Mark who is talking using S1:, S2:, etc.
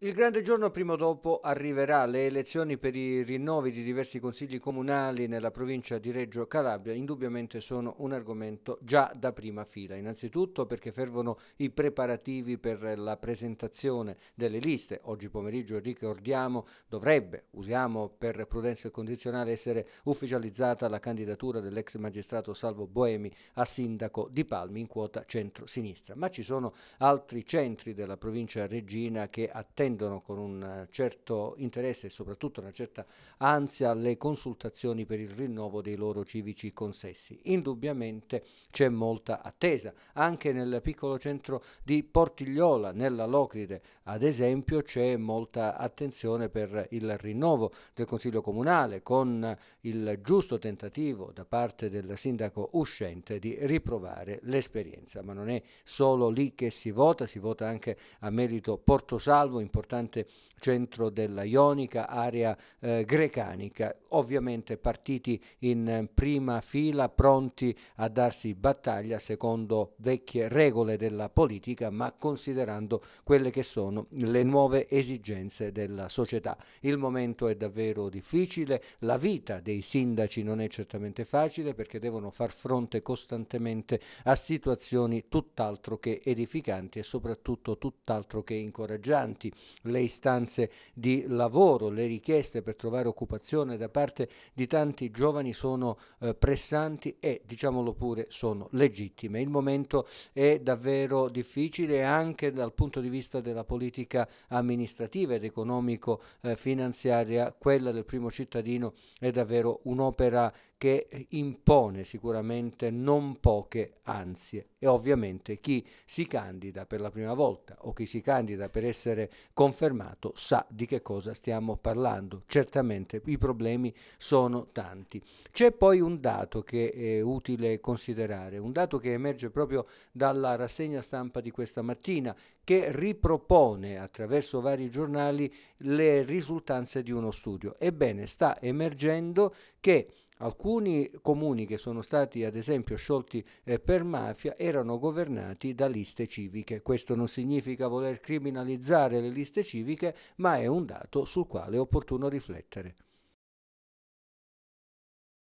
S1: Il grande giorno prima o dopo arriverà, le elezioni per i rinnovi di diversi consigli comunali nella provincia di Reggio Calabria indubbiamente sono un argomento già da prima fila, innanzitutto perché fervono i preparativi per la presentazione delle liste, oggi pomeriggio ricordiamo dovrebbe, usiamo per prudenza condizionale, essere ufficializzata la candidatura dell'ex magistrato Salvo Boemi a sindaco di Palmi in quota centro-sinistra, ma ci sono altri centri della provincia regina che attendono attendono con un eh, certo interesse e soprattutto una certa ansia le consultazioni per il rinnovo dei loro civici consessi. Indubbiamente c'è molta attesa, anche nel piccolo centro di Portigliola, nella Locride ad esempio c'è molta attenzione per il rinnovo del Consiglio Comunale con il giusto tentativo da parte del sindaco uscente di riprovare l'esperienza, ma non è solo lì che si vota, si vota anche a merito portosalvo in importante centro della Ionica, area eh, grecanica, ovviamente partiti in eh, prima fila, pronti a darsi battaglia secondo vecchie regole della politica, ma considerando quelle che sono le nuove esigenze della società. Il momento è davvero difficile, la vita dei sindaci non è certamente facile perché devono far fronte costantemente a situazioni tutt'altro che edificanti e soprattutto tutt'altro che incoraggianti le istanze di lavoro, le richieste per trovare occupazione da parte di tanti giovani sono eh, pressanti e diciamolo pure sono legittime. Il momento è davvero difficile anche dal punto di vista della politica amministrativa ed economico-finanziaria, eh, quella del primo cittadino è davvero un'opera che impone sicuramente non poche ansie e ovviamente chi si candida per la prima volta o chi si candida per essere confermato sa di che cosa stiamo parlando. Certamente i problemi sono tanti. C'è poi un dato che è utile considerare, un dato che emerge proprio dalla rassegna stampa di questa mattina, che ripropone attraverso vari giornali le risultanze di uno studio. Ebbene, sta emergendo che Alcuni comuni che sono stati ad esempio sciolti eh, per mafia erano governati da liste civiche. Questo non significa voler criminalizzare le liste civiche, ma è un dato sul quale è opportuno riflettere.